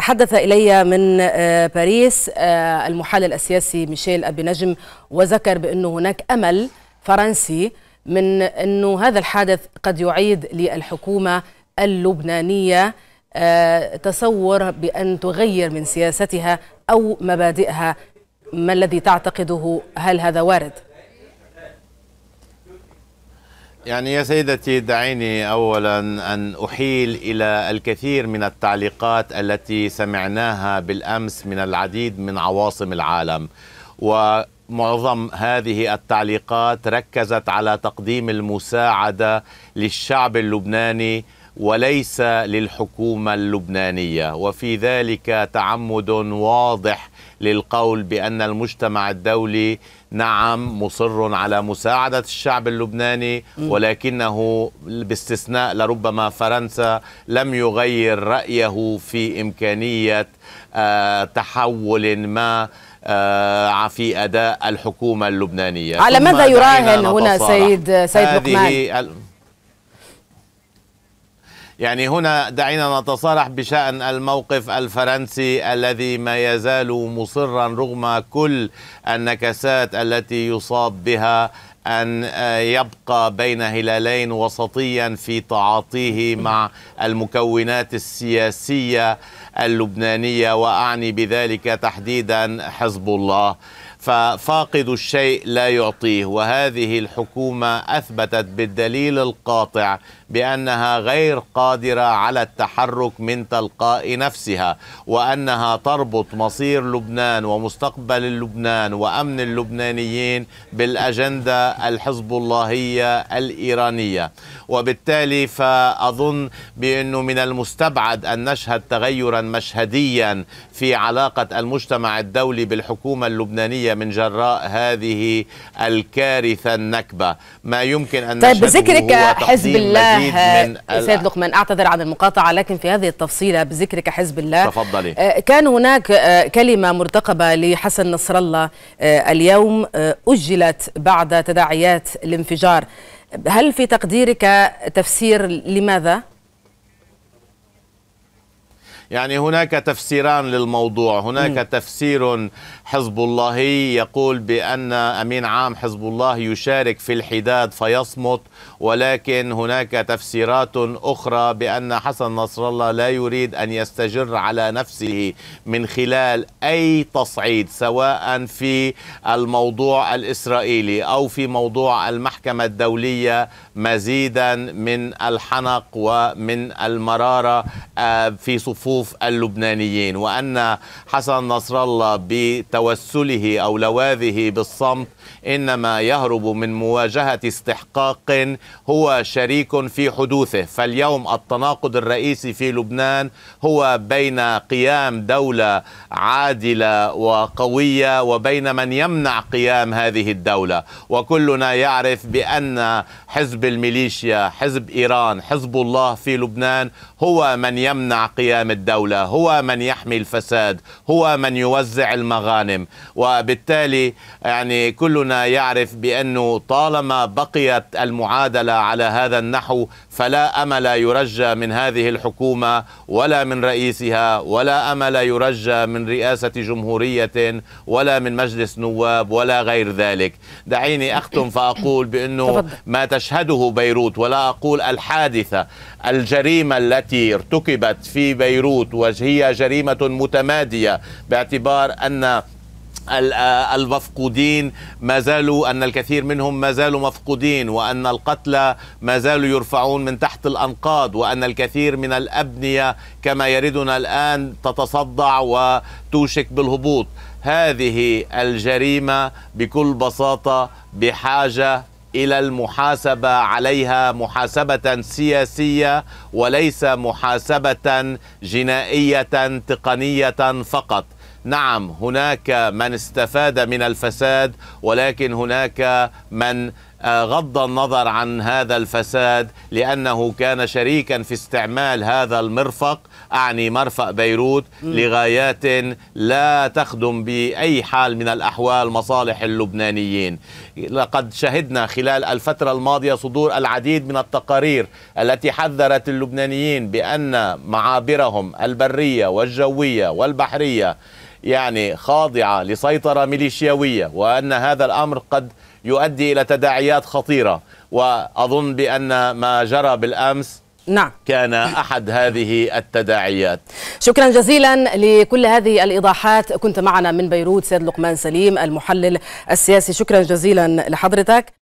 تحدث إلي من آه، باريس آه، المحلل السياسي ميشيل أبي نجم وذكر بأنه هناك أمل فرنسي من أنه هذا الحادث قد يعيد للحكومة اللبنانية آه، تصور بأن تغير من سياستها أو مبادئها ما الذي تعتقده هل هذا وارد؟ يعني يا سيدتي دعيني اولا ان احيل الى الكثير من التعليقات التي سمعناها بالامس من العديد من عواصم العالم ومعظم هذه التعليقات ركزت على تقديم المساعده للشعب اللبناني وليس للحكومه اللبنانيه وفي ذلك تعمد واضح للقول بان المجتمع الدولي نعم مصر على مساعدة الشعب اللبناني ولكنه باستثناء لربما فرنسا لم يغير رأيه في إمكانية آه، تحول ما آه، في أداء الحكومة اللبنانية على ماذا يراهن هنا سيد سيد لقمان؟ يعني هنا دعينا نتصارح بشأن الموقف الفرنسي الذي ما يزال مصرا رغم كل النكسات التي يصاب بها أن آه، يبقى بين هلالين وسطيا في تعاطيه مع المكونات السياسية اللبنانية وأعني بذلك تحديدا حزب الله ففاقد الشيء لا يعطيه وهذه الحكومة أثبتت بالدليل القاطع بأنها غير قادرة على التحرك من تلقاء نفسها وأنها تربط مصير لبنان ومستقبل لبنان وأمن اللبنانيين بالأجندة الحزب اللهية الإيرانية وبالتالي فأظن بأنه من المستبعد أن نشهد تغيرا مشهديا في علاقة المجتمع الدولي بالحكومة اللبنانية من جراء هذه الكارثة النكبة ما يمكن أن طيب بذكرك حزب الله آه، سيد لقمان أعتذر عن المقاطعة لكن في هذه التفصيلة بذكرك حزب الله تفضلي آه، كان هناك آه، كلمة مرتقبة لحسن نصر الله اليوم أجلت بعد تداعيات الانفجار هل في تقديرك تفسير لماذا؟ يعني هناك تفسيران للموضوع هناك م. تفسير حزب اللهي يقول بأن أمين عام حزب الله يشارك في الحداد فيصمت ولكن هناك تفسيرات أخرى بأن حسن نصر الله لا يريد أن يستجر على نفسه من خلال أي تصعيد سواء في الموضوع الإسرائيلي أو في موضوع المحكمة الدولية مزيدا من الحنق ومن المرارة آه، في صفوف صفوف اللبنانيين وأن حسن نصر الله بتوسله أو لواذه بالصمت إنما يهرب من مواجهة استحقاق هو شريك في حدوثه فاليوم التناقض الرئيسي في لبنان هو بين قيام دولة عادلة وقوية وبين من يمنع قيام هذه الدولة وكلنا يعرف بأن حزب الميليشيا حزب إيران حزب الله في لبنان هو من يمنع قيام الدولة هو من يحمي الفساد هو من يوزع المغانم وبالتالي يعني كلنا يعرف بأنه طالما بقيت المعادلة على هذا النحو فلا أمل يرجى من هذه الحكومة ولا من رئيسها ولا أمل يرجى من رئاسة جمهورية ولا من مجلس نواب ولا غير ذلك دعيني أختم فأقول بأنه ما تشهده بيروت ولا اقول الحادثه الجريمه التي ارتكبت في بيروت وهي جريمه متماديه باعتبار ان آه، المفقودين ما زالوا أن الكثير منهم ما زالوا مفقودين وأن القتلى ما زالوا يرفعون من تحت الأنقاض وأن الكثير من الأبنية كما يردنا الآن تتصدع وتوشك بالهبوط هذه الجريمة بكل بساطة بحاجة الى المحاسبه عليها محاسبه سياسيه وليس محاسبه جنائيه تقنيه فقط نعم هناك من استفاد من الفساد ولكن هناك من آه، غض النظر عن هذا الفساد لأنه كان شريكا في استعمال هذا المرفق أعني مرفق بيروت لغايات لا تخدم بأي حال من الأحوال مصالح اللبنانيين لقد شهدنا خلال الفترة الماضية صدور العديد من التقارير التي حذرت اللبنانيين بأن معابرهم البرية والجوية والبحرية يعني خاضعة لسيطرة ميليشياوية وأن هذا الأمر قد يؤدي إلى تداعيات خطيرة وأظن بأن ما جرى بالأمس نعم كان أحد هذه التداعيات شكرا جزيلا لكل هذه الإيضاحات كنت معنا من بيروت سيد لقمان سليم المحلل السياسي شكرا جزيلا لحضرتك